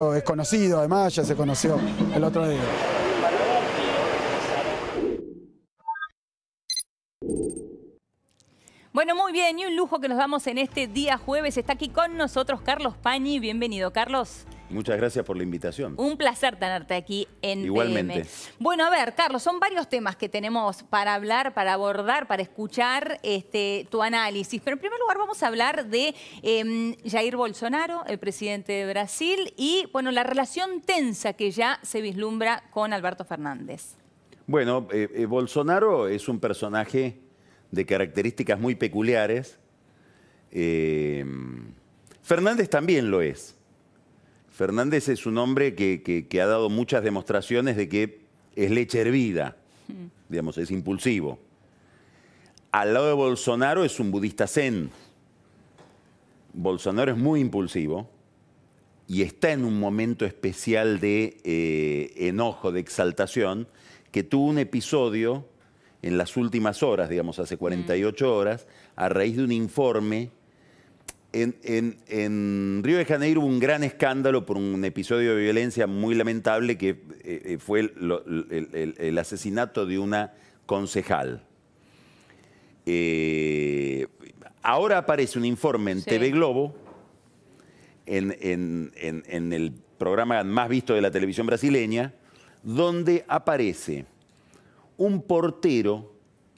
Es conocido, además ya se conoció el otro día. Bueno, muy bien, y un lujo que nos damos en este día jueves. Está aquí con nosotros Carlos Pañi. Bienvenido, Carlos. Muchas gracias por la invitación. Un placer tenerte aquí en Igualmente. Bueno, a ver, Carlos, son varios temas que tenemos para hablar, para abordar, para escuchar este, tu análisis. Pero en primer lugar vamos a hablar de em, Jair Bolsonaro, el presidente de Brasil, y bueno, la relación tensa que ya se vislumbra con Alberto Fernández. Bueno, eh, eh, Bolsonaro es un personaje de características muy peculiares. Em, Fernández también lo es. Fernández es un hombre que, ha dado muchas demostraciones de que es leche hervida, mm. digamos, es impulsivo. Al lado de Bolsonaro es un budista zen. Bolsonaro es muy impulsivo y está en un momento especial de eh, enojo, de exaltación, que tuvo un episodio en las últimas horas, digamos hace 48 mm. horas, a raíz de un informe en, Río de Janeiro hubo un gran escándalo por un episodio de violencia muy lamentable que eh, eh, fue el, asesinato de una concejal. Eh, ahora aparece un informe en TV Globo, en, en el programa más visto de la televisión brasileña, donde aparece un portero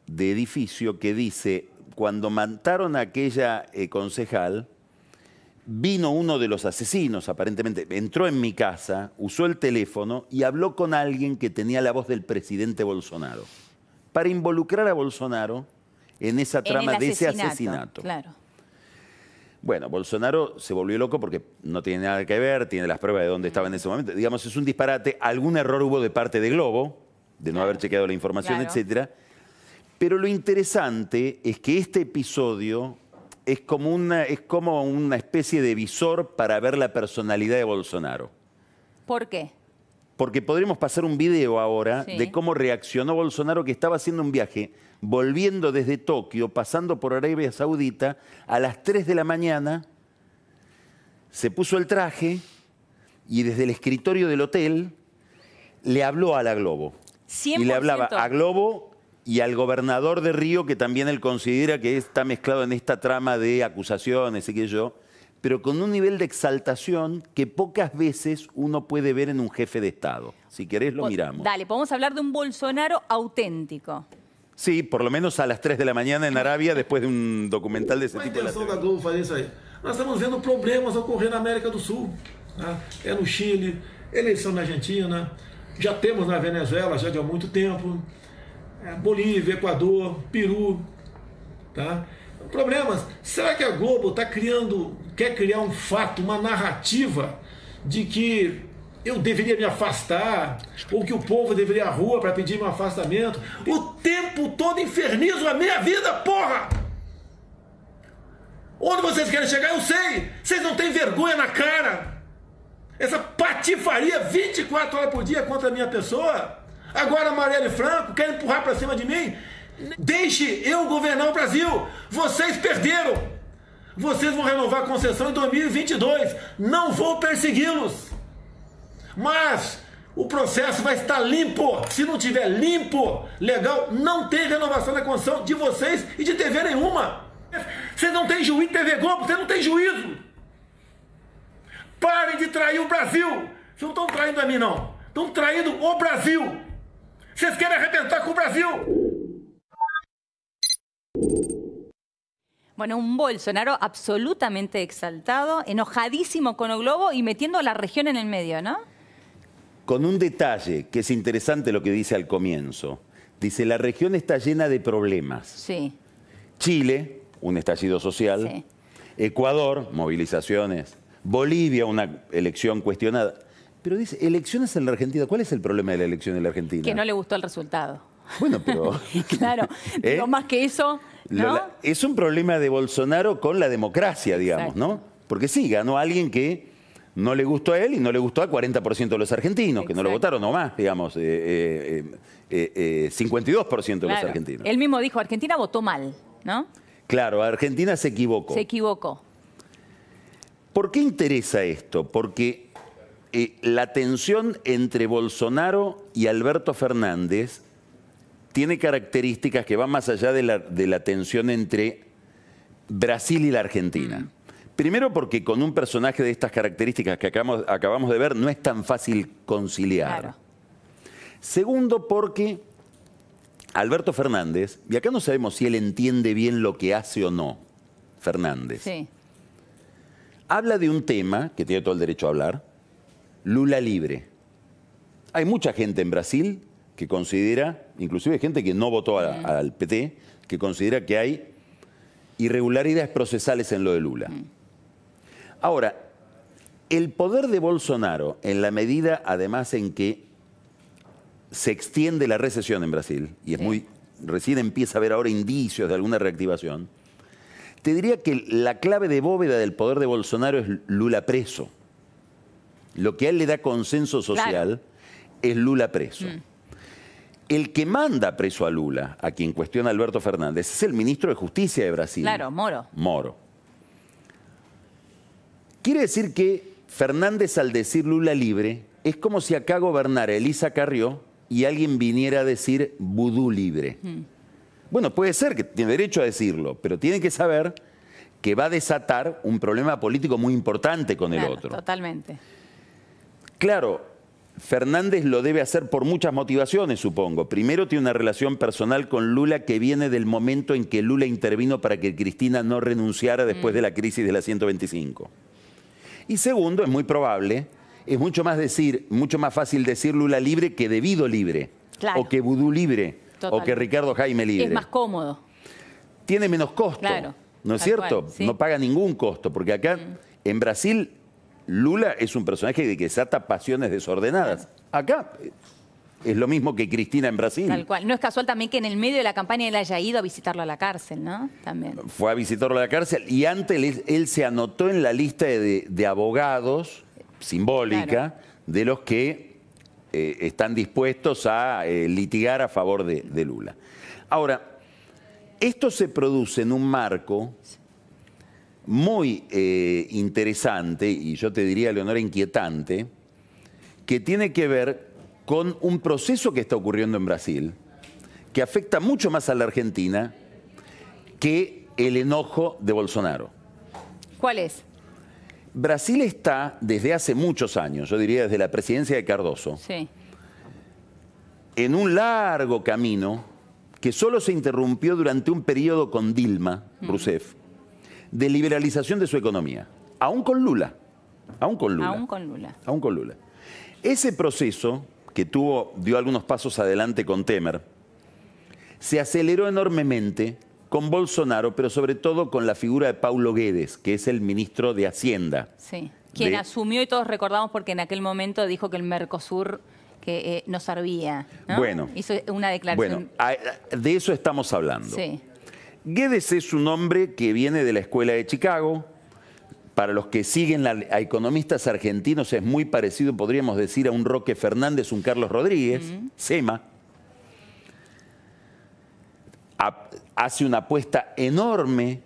de edificio que dice cuando mataron a aquella eh, concejal, vino uno de los asesinos, aparentemente, entró en mi casa, usó el teléfono y habló con alguien que tenía la voz del presidente Bolsonaro, para involucrar a Bolsonaro en esa trama de ese asesinato. Claro. Bueno, Bolsonaro se volvió loco porque no tiene nada que ver, tiene las pruebas de dónde estaba en ese momento. Digamos, es un disparate. Algún error hubo de parte de Globo, de no haber chequeado la información, etc., etcétera. Pero lo interesante es que este episodio es como una, es como una especie de visor para ver la personalidad de Bolsonaro. ¿Por qué? Porque podremos pasar un video ahora de cómo reaccionó Bolsonaro que estaba haciendo un viaje, volviendo desde Tokio, pasando por Arabia Saudita, a las 3 de la mañana, se puso el traje y desde el escritorio del hotel le habló a la Globo. Y le hablaba a Globo y al gobernador de Río, que también él considera que está mezclado en esta trama de acusaciones y qué yo, pero con un nivel de exaltación que pocas veces uno puede ver en un jefe de Estado. Si querés lo miramos. Dale, podemos pues hablar de un Bolsonaro auténtico. Sí, por lo menos a las 3 de la mañana en Arabia, después de un documental de ese tipo. De la estamos viendo problemas ocurriendo en América del Sur. Es en Chile, elección en Argentina, ya temos en Venezuela ya de há tiempo... É, Bolívia, Equador, Peru. Tá? Problemas. Será que a Globo está criando, quer criar um fato, uma narrativa de que eu deveria me afastar, ou que o povo deveria ir à rua para pedir meu afastamento? O tempo todo infernizo a minha vida, porra! Onde vocês querem chegar, eu sei! Vocês não têm vergonha na cara! Essa patifaria 24 horas por dia contra a minha pessoa! Agora Marielle Franco quer empurrar para cima de mim? Deixe eu governar o Brasil. Vocês perderam. Vocês vão renovar a concessão em 2022. Não vou persegui-los. Mas o processo vai estar limpo. Se não tiver limpo, legal, não tem renovação da concessão de vocês e de TV nenhuma. Vocês não têm juízo, TV Globo, vocês não tem juízo. Parem de trair o Brasil. Vocês não estão traindo a mim, não. Estão traindo o Brasil. Vocês querem arrebentar com o Brasil! Bueno, un Bolsonaro absolutamente exaltado, enojadísimo con el globo y metiendo a la región en el medio, ¿no? Con un detalle que es interesante lo que dice al comienzo. Dice, la región está llena de problemas. Sí. Chile, un estallido social. Sí. Ecuador, movilizaciones. Bolivia, una elección cuestionada. Pero dice, elecciones en la Argentina. ¿Cuál es el problema de la elección en la Argentina? Que no le gustó el resultado. Bueno, pero... claro, no ¿Eh? más que eso... ¿no? es un problema de Bolsonaro con la democracia, digamos, ¿no? Porque sí, ganó alguien que no le gustó a él y no le gustó a 40% de los argentinos, que no lo votaron nomás, digamos, 52% eh, eh, de los argentinos. Él mismo dijo, Argentina votó mal, ¿no? Claro, Argentina se equivocó. Se equivocó. ¿Por qué interesa esto? Porque eh, la tensión entre Bolsonaro y Alberto Fernández tiene características que van más allá de la, tensión entre Brasil y la Argentina. Mm. Primero porque con un personaje de estas características que acabamos, de ver no es tan fácil conciliar. Segundo porque Alberto Fernández, y acá no sabemos si él entiende bien lo que hace o no, Fernández, habla de un tema, que tiene todo el derecho a hablar, Lula libre. Hay mucha gente en Brasil que considera, inclusive gente que no votó al PT, que considera que hay irregularidades procesales en lo de Lula. Ahora, el poder de Bolsonaro, en la medida además en que se extiende la recesión en Brasil, y es muy, recién empieza a haber ahora indicios de alguna reactivación, te diría que la clave de bóveda del poder de Bolsonaro es Lula preso. Lo que a él le da consenso social es Lula preso. Mm. El que manda preso a Lula, a quien cuestiona Alberto Fernández, es el ministro de Justicia de Brasil. Claro, Moro. Moro. Quiere decir que Fernández al decir Lula libre es como si acá gobernara Elisa Carrió y alguien viniera a decir vudú libre. Mm. Bueno, puede ser que tiene derecho a decirlo, pero tiene que saber que va a desatar un problema político muy importante con el otro. Totalmente. Claro, Fernández lo debe hacer por muchas motivaciones, supongo. Primero, tiene una relación personal con Lula que viene del momento en que Lula intervino para que Cristina no renunciara después de mm. la crisis de la 125. Y segundo, es muy probable, es mucho más, decir, mucho más fácil decir Lula libre que debido libre, o que Vudú libre, o que Ricardo Jaime libre. Es más cómodo. Tiene menos costo, ¿no es cierto? No paga ningún costo, porque acá mm. en Brasil Lula es un personaje de que desata pasiones desordenadas. Acá es lo mismo que Cristina en Brasil. Tal cual. No es casual también que en el medio de la campaña él haya ido a visitarlo a la cárcel, ¿no? También. Fue a visitarlo a la cárcel y antes él, se anotó en la lista de, abogados simbólica de los que eh, están dispuestos a eh, litigar a favor de, Lula. Ahora, esto se produce en un marco muy eh, interesante y yo te diría, Leonora, inquietante, que tiene que ver con un proceso que está ocurriendo en Brasil, que afecta mucho más a la Argentina que el enojo de Bolsonaro. ¿Cuál es? Brasil está desde hace muchos años, yo diría desde la presidencia de Cardoso, en un largo camino que solo se interrumpió durante un periodo con Dilma mm. Rousseff, de liberalización de su economía, aún con Lula. Aún con Lula. Aún con Lula. Aún con Lula. Ese proceso, que tuvo, dio algunos pasos adelante con Temer, se aceleró enormemente con Bolsonaro, pero sobre todo con la figura de Paulo Guedes, que es el ministro de Hacienda. Sí, quien asumió, y todos recordamos porque en aquel momento dijo que el Mercosur que eh, no servía. Bueno. Hizo una declaración. Bueno, de eso estamos hablando. Guedes es un hombre que viene de la escuela de Chicago. Para los que siguen a economistas argentinos es muy parecido, podríamos decir, a un Roque Fernández, un Carlos Rodríguez, Sema. hace una apuesta enorme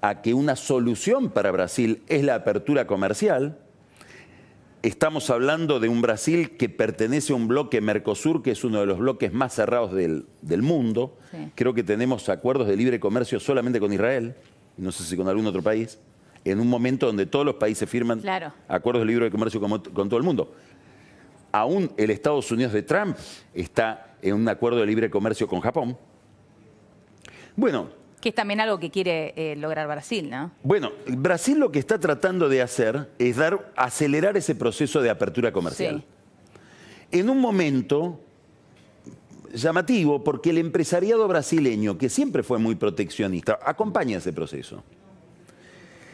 a que una solución para Brasil es la apertura comercial Estamos hablando de un Brasil que pertenece a un bloque Mercosur, que es uno de los bloques más cerrados del, mundo. Creo que tenemos acuerdos de libre comercio solamente con Israel, no sé si con algún otro país, en un momento donde todos los países firman acuerdos de libre comercio con, con todo el mundo. Aún el Estados Unidos de Trump está en un acuerdo de libre comercio con Japón. Bueno, que es también algo que quiere eh, lograr Brasil, ¿no? Bueno, Brasil lo que está tratando de hacer es dar, acelerar ese proceso de apertura comercial. En un momento llamativo porque el empresariado brasileño, que siempre fue muy proteccionista, acompaña ese proceso.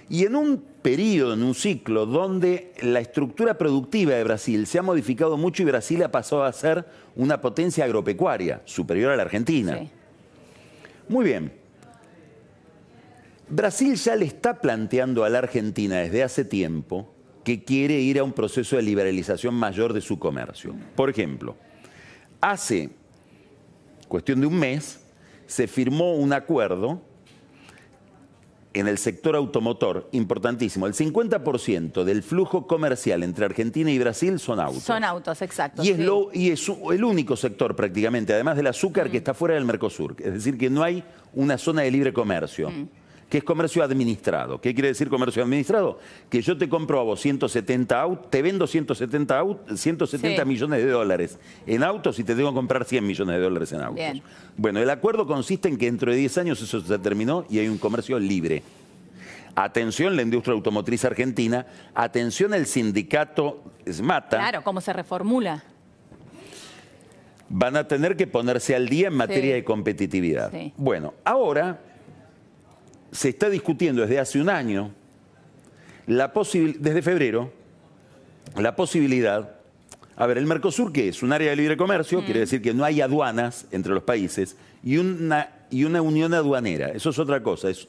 Y en un periodo, en un ciclo, donde la estructura productiva de Brasil se ha modificado mucho y Brasil ha pasado a ser una potencia agropecuaria superior a la Argentina. Sí. Muy bien. Brasil ya le está planteando a la Argentina desde hace tiempo que quiere ir a un proceso de liberalización mayor de su comercio. Por ejemplo, hace cuestión de un mes se firmó un acuerdo en el sector automotor, importantísimo, el 50% del flujo comercial entre Argentina y Brasil son autos. Son autos, exacto. Y es, lo, el único sector prácticamente, además del azúcar, que está fuera del Mercosur. Es decir, que no hay una zona de libre comercio que es comercio administrado. ¿Qué quiere decir comercio administrado? Que yo te compro a vos 170 autos, te vendo 170, 170 millones de dólares en autos y te tengo que comprar 100 millones de dólares en autos. Bueno, el acuerdo consiste en que dentro de 10 años eso se terminó y hay un comercio libre. Atención la industria automotriz argentina, atención el sindicato SMATA. Claro, cómo se reformula. Van a tener que ponerse al día en materia de competitividad. Bueno, ahora se está discutiendo desde hace un año, la desde febrero, la posibilidad... A ver, el Mercosur, ¿qué es? Un área de libre comercio, quiere mm. decir que no hay aduanas entre los países, y una, y una unión aduanera. Eso es otra cosa, es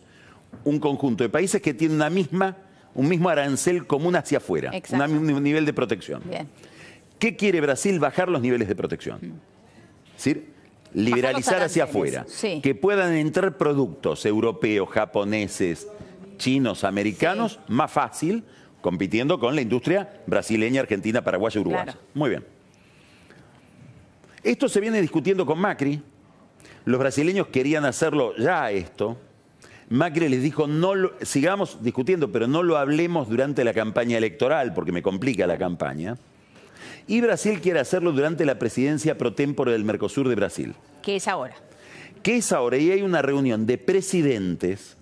un conjunto de países que tienen una misma, un mismo arancel común hacia afuera, un mismo nivel de protección. ¿Qué quiere Brasil? Bajar los niveles de protección. Mm liberalizar hacia afuera, que puedan entrar productos europeos, japoneses, chinos, americanos, más fácil, compitiendo con la industria brasileña, argentina, paraguaya, uruguaya. Muy bien. Esto se viene discutiendo con Macri. Los brasileños querían hacerlo ya esto. Macri les dijo, no lo, sigamos discutiendo, pero no lo hablemos durante la campaña electoral, porque me complica la campaña. Y Brasil quiere hacerlo durante la presidencia pro tempore del Mercosur de Brasil. ¿Qué es ahora? ¿Qué es ahora? Y hay una reunión de presidentes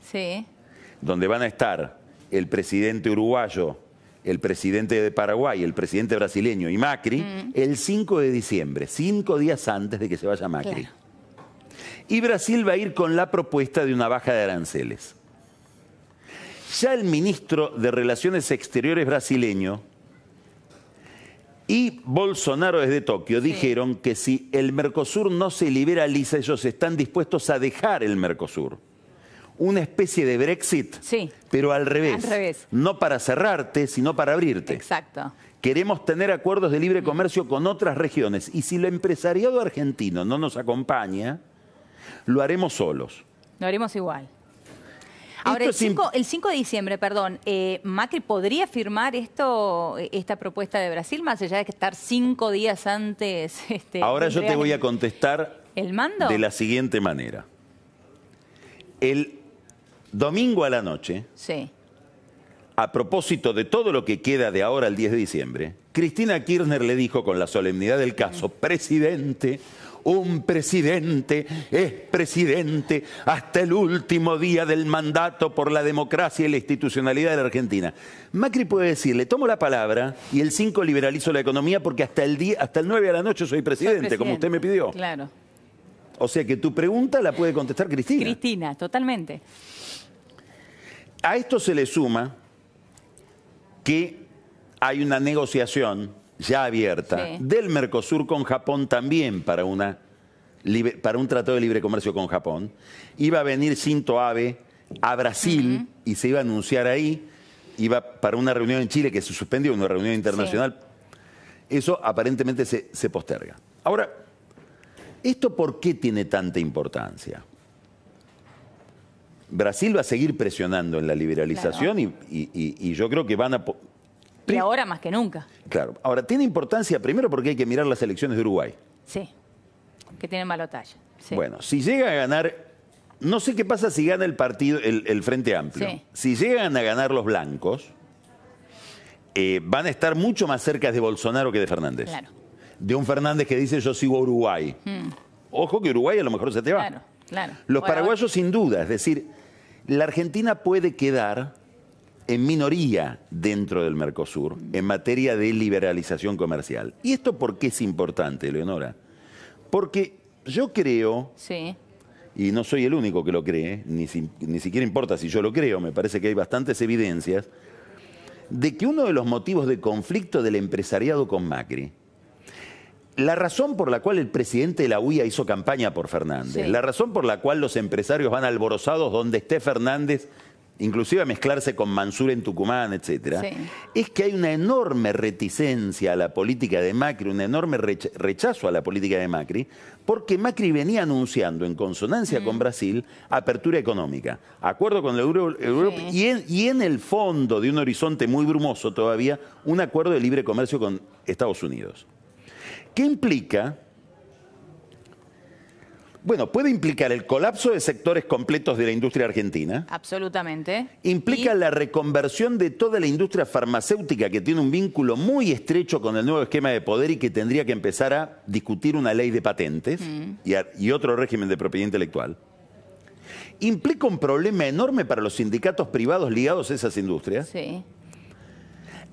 donde van a estar el presidente uruguayo, el presidente de Paraguay, el presidente brasileño y Macri, mm. el 5 de diciembre, cinco días antes de que se vaya Macri. Y Brasil va a ir con la propuesta de una baja de aranceles. Ya el ministro de Relaciones Exteriores brasileño, y Bolsonaro desde Tokio dijeron que si el Mercosur no se liberaliza, ellos están dispuestos a dejar el Mercosur. Una especie de Brexit, sí. pero al revés. al revés. No para cerrarte, sino para abrirte. Exacto. Queremos tener acuerdos de libre comercio con otras regiones. Y si el empresariado argentino no nos acompaña, lo haremos solos. Lo haremos igual. Ahora, el 5, de diciembre, perdón, eh, ¿Macri podría firmar esto, esta propuesta de Brasil, más allá de que estar cinco días antes? Este, Ahora yo te voy a contestar ¿El mando? de la siguiente manera. El domingo a la noche, sí. a propósito de todo lo que queda de ahora al 10 de diciembre, Cristina Kirchner le dijo con la solemnidad del caso, presidente, un presidente es presidente hasta el último día del mandato por la democracia y la institucionalidad de la Argentina. Macri puede decirle, tomo la palabra y el 5 liberalizo la economía porque hasta el, día, hasta el 9 de la noche soy presidente, soy presidente, como usted me pidió. Claro. O sea que tu pregunta la puede contestar Cristina. Cristina, totalmente. A esto se le suma que hay una negociación ya abierta del Mercosur con Japón también para, una, para un tratado de libre comercio con Japón. Iba a venir Cinto Abe a Brasil y se iba a anunciar ahí. Iba para una reunión en Chile que se suspendió, una reunión internacional. Eso aparentemente se, posterga. Ahora, ¿esto por qué tiene tanta importancia? Brasil va a seguir presionando en la liberalización y, yo creo que van a, y ahora más que nunca. Claro. Ahora, tiene importancia primero porque hay que mirar las elecciones de Uruguay. Sí, que tienen malo Sí. Bueno, si llega a ganar, no sé qué pasa si gana el partido, el, Frente Amplio. Si llegan a ganar los blancos, eh, van a estar mucho más cerca de Bolsonaro que de Fernández. Claro. De un Fernández que dice yo sigo Uruguay. Mm. Ojo que Uruguay a lo mejor se te va. Claro, claro. Los paraguayos sin duda, es decir, la Argentina puede quedar en minoría dentro del Mercosur en materia de liberalización comercial. ¿Y esto por qué es importante, Leonora? Porque yo creo, sí. y no soy el único que lo cree, ni, siquiera importa si yo lo creo, me parece que hay bastantes evidencias, de que uno de los motivos de conflicto del empresariado con Macri, la razón por la cual el presidente de la UIA hizo campaña por Fernández, la razón por la cual los empresarios van alborozados donde esté Fernández inclusive a mezclarse con Mansur en Tucumán, etcétera, es que hay una enorme reticencia a la política de Macri, un enorme rechazo a la política de Macri, porque Macri venía anunciando en consonancia con mm. Brasil apertura económica, acuerdo con la Europa y en el fondo de un horizonte muy brumoso todavía, un acuerdo de libre comercio con Estados Unidos. ¿Qué implica bueno, puede implicar el colapso de sectores completos de la industria argentina. Absolutamente. Implica la reconversión de toda la industria farmacéutica que tiene un vínculo muy estrecho con el nuevo esquema de poder y que tendría que empezar a discutir una ley de patentes mm. y, otro régimen de propiedad intelectual. Implica un problema enorme para los sindicatos privados ligados a esas industrias. Sí.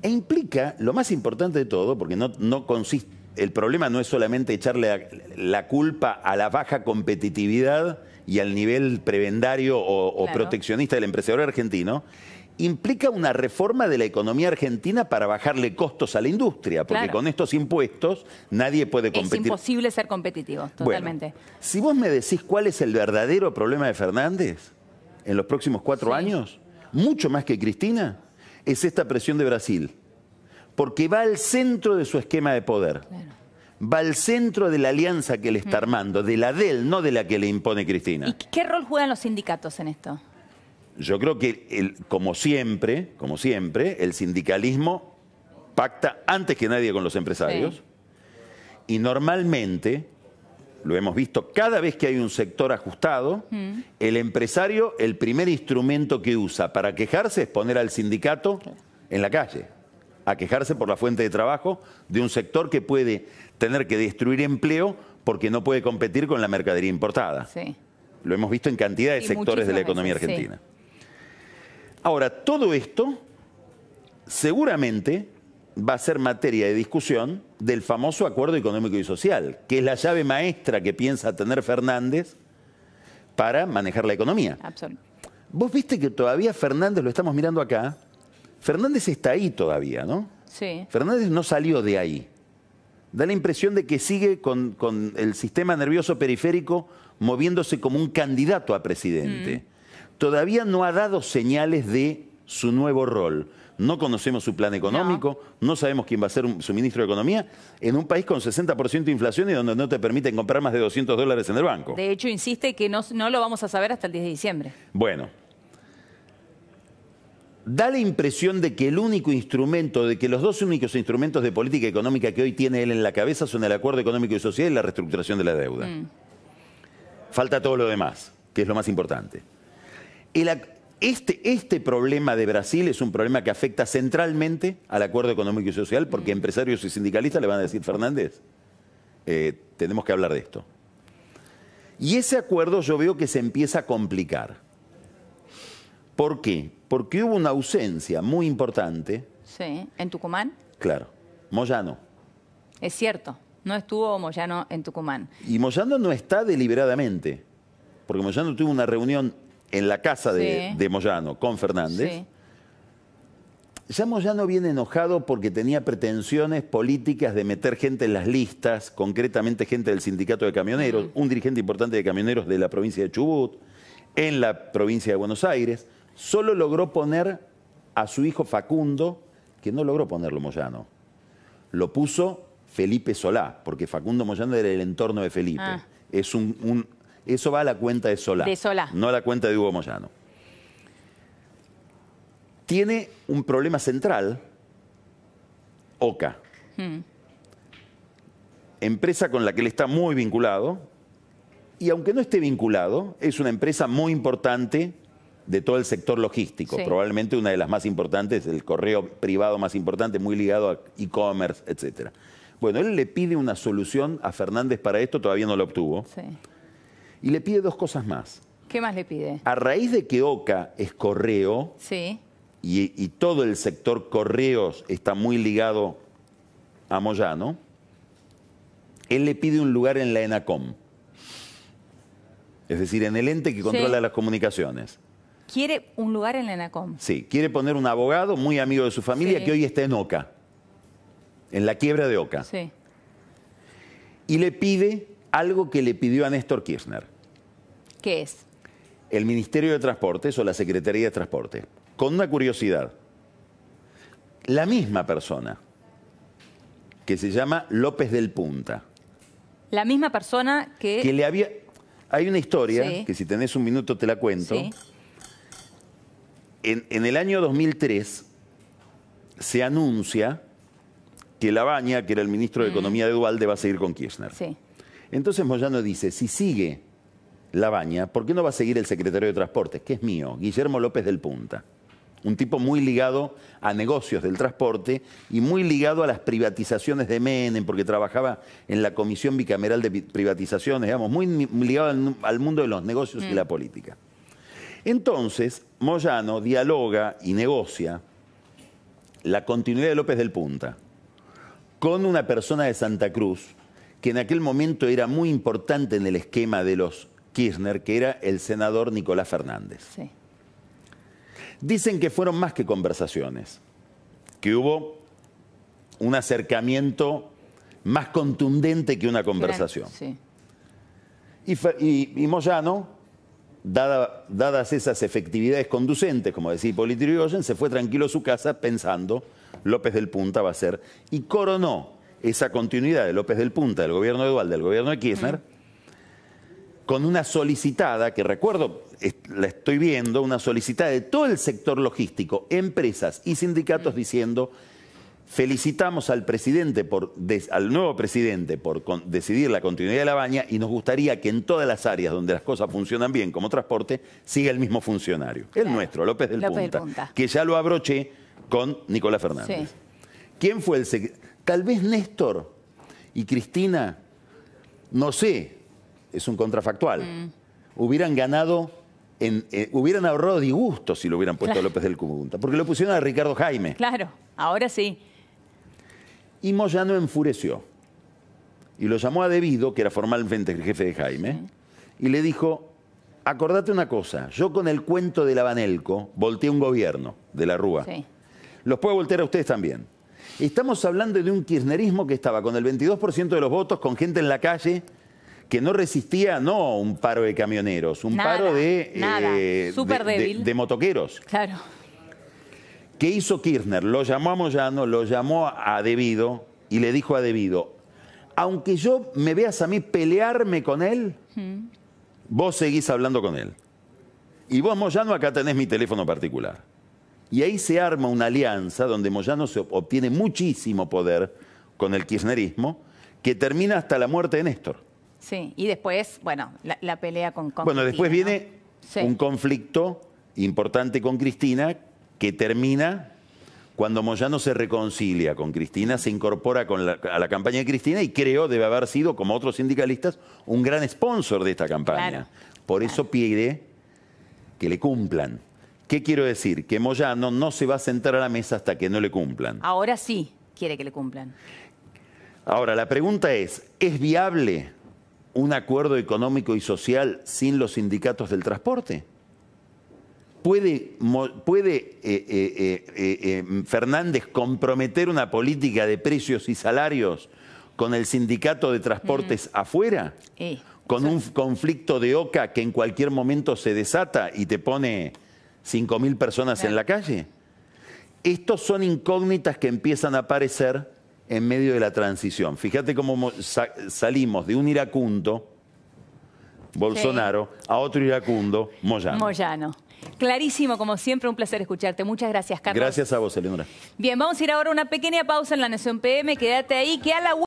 E implica, lo más importante de todo, porque no consiste el problema no es solamente echarle la, culpa a la baja competitividad y al nivel prebendario o, proteccionista del empresario argentino, implica una reforma de la economía argentina para bajarle costos a la industria, porque con estos impuestos nadie puede competir. Es imposible ser competitivo, totalmente. si vos me decís cuál es el verdadero problema de Fernández en los próximos cuatro años, mucho más que Cristina, es esta presión de Brasil porque va al centro de su esquema de poder. va al centro de la alianza que le está armando, de la de él, no de la que le impone Cristina. ¿Y qué rol juegan los sindicatos en esto? Yo creo que, como siempre, como siempre, el sindicalismo pacta antes que nadie con los empresarios. Y normalmente, lo hemos visto, cada vez que hay un sector ajustado, el empresario, el primer instrumento que usa para quejarse es poner al sindicato en la calle a quejarse por la fuente de trabajo de un sector que puede tener que destruir empleo porque no puede competir con la mercadería importada. Lo hemos visto en cantidad de sectores de la economía argentina. Ahora, todo esto seguramente va a ser materia de discusión del famoso acuerdo económico y social, que es la llave maestra que piensa tener Fernández para manejar la economía. Vos viste que todavía Fernández, lo estamos mirando acá, Fernández está ahí todavía, ¿no? Sí. Fernández no salió de ahí. Da la impresión de que sigue con, el sistema nervioso periférico moviéndose como un candidato a presidente. Mm. Todavía no ha dado señales de su nuevo rol. No conocemos su plan económico, no, sabemos quién va a ser su ministro de Economía, en un país con 60% de inflación y donde no te permiten comprar más de 200 dólares en el banco. De hecho, insiste que no, no lo vamos a saber hasta el 10 de diciembre. Bueno, da la impresión de que el único instrumento, de que los dos únicos instrumentos de política económica que hoy tiene él en la cabeza son el acuerdo económico y social y la reestructuración de la deuda. Mm. Falta todo lo demás, que es lo más importante. Este, este, problema de Brasil es un problema que afecta centralmente al acuerdo económico y social, porque mm. empresarios y sindicalistas le van a decir, Fernández, eh, tenemos que hablar de esto. Y ese acuerdo yo veo que se empieza a complicar. ¿Por qué? Porque hubo una ausencia muy importante. Sí, en Tucumán. Claro, Moyano. Es cierto, no estuvo Moyano en Tucumán. Y Moyano no está deliberadamente, porque Moyano tuvo una reunión en la casa de, Moyano con Fernández. Sí. Ya Moyano viene enojado porque tenía pretensiones políticas de meter gente en las listas, concretamente gente del sindicato de camioneros, un dirigente importante de camioneros de la provincia de Chubut, en la provincia de Buenos Aires. Solo logró poner a su hijo Facundo, que no logró ponerlo Moyano. Lo puso Felipe Solá, porque Facundo Moyano era el entorno de Felipe. Ah. Es un, eso va a la cuenta de Solá. No a la cuenta de Hugo Moyano. Tiene un problema central, Oca. Hmm. Empresa con la que él está muy vinculado, y aunque no esté vinculado, es una empresa muy importante de todo el sector logístico. Probablemente una de las más importantes, el correo privado más importante, muy ligado a e-commerce, etc. Bueno, él le pide una solución a Fernández para esto, todavía no la obtuvo. Y le pide dos cosas más. ¿Qué más le pide? A raíz de que OCA es correo y, todo el sector correos está muy ligado a Moyano, él le pide un lugar en la ENACOM es decir, en el ente que controla las comunicaciones quiere un lugar en la ENACOM. Sí, quiere poner un abogado muy amigo de su familia que hoy está en OCA, en la quiebra de OCA. Sí. Y le pide algo que le pidió a Néstor Kirchner. ¿Qué es? El Ministerio de Transportes o la Secretaría de Transporte. Con una curiosidad. La misma persona, que se llama López del Punta. La misma persona que... Que le había... Hay una historia, que si tenés un minuto te la cuento. Sí en, el año 2003 se anuncia que Labaña, que era el ministro de Economía de Dualde, va a seguir con Kirchner. Entonces Moyano dice, si sigue Labaña, ¿por qué no va a seguir el secretario de Transportes, que es mío, Guillermo López del Punta? Un tipo muy ligado a negocios del transporte y muy ligado a las privatizaciones de Menem, porque trabajaba en la Comisión Bicameral de Privatizaciones, digamos, muy ligado al, mundo de los negocios y mm. la política. Entonces, Moyano dialoga y negocia la continuidad de López del Punta con una persona de Santa Cruz que en aquel momento era muy importante en el esquema de los Kirchner, que era el senador Nicolás Fernández. Dicen que fueron más que conversaciones, que hubo un acercamiento más contundente que una conversación. y Moyano dadas esas efectividades conducentes, como decía Hipólito se fue tranquilo a su casa pensando López del Punta va a ser, y coronó esa continuidad de López del Punta, del gobierno de Duval, del gobierno de Kirchner, con una solicitada, que recuerdo, la estoy viendo, una solicitada de todo el sector logístico, empresas y sindicatos mm. diciendo Felicitamos al presidente al nuevo presidente por decidir la continuidad de la baña y nos gustaría que en todas las áreas donde las cosas funcionan bien, como transporte, siga el mismo funcionario, el nuestro, López, del, Punta, que ya lo abroché con Nicolás Fernández. ¿Quién fue el Tal vez Néstor y Cristina, no sé, es un contrafactual, mm. hubieran ganado eh, hubieran ahorrado disgusto si lo hubieran puesto a López del Punta, porque lo pusieron a Ricardo Jaime. Claro, ahora sí. Y Moyano enfureció. Y lo llamó a Debido, que era formalmente el jefe de Jaime, y le dijo, acordate una cosa, yo con el cuento del abanelco Banelco volteé un gobierno de la Rúa. Los puedo voltear a ustedes también. Estamos hablando de un kirchnerismo que estaba con el 22% de los votos, con gente en la calle, que no resistía, no un paro de camioneros, un paro de, eh, de motoqueros. Claro. ¿Qué hizo Kirchner? Lo llamó a Moyano, lo llamó a Debido y le dijo a Debido, aunque yo me veas a mí pelearme con él, vos seguís hablando con él. Y vos, Moyano, acá tenés mi teléfono particular. Y ahí se arma una alianza donde Moyano se obtiene muchísimo poder con el kirchnerismo, que termina hasta la muerte de Néstor. Sí, y después, bueno, la, pelea con, Bueno, después viene un conflicto importante con Cristina, que termina cuando Moyano se reconcilia con Cristina, se incorpora a la campaña de Cristina y creo debe haber sido, como otros sindicalistas, un gran sponsor de esta campaña. Por eso pide que le cumplan. ¿Qué quiero decir? Que Moyano no se va a sentar a la mesa hasta que no le cumplan. Ahora sí quiere que le cumplan. Ahora, la pregunta es, ¿es viable un acuerdo económico y social sin los sindicatos del transporte? ¿Puede, eh, eh, eh, Fernández comprometer una política de precios y salarios con el sindicato de transportes afuera? Con un conflicto de OCA que en cualquier momento se desata y te pone 5.000 personas en la calle. Estos son incógnitas que empiezan a aparecer en medio de la transición. Fíjate cómo salimos de un iracundo, Bolsonaro, a otro iracundo, Moyano. Moyano. Clarísimo, como siempre, un placer escucharte. Muchas gracias, Carlos. Gracias a vos, Eleonora. Bien, vamos a ir ahora a una pequeña pausa en La Nación PM. Quédate ahí, que a la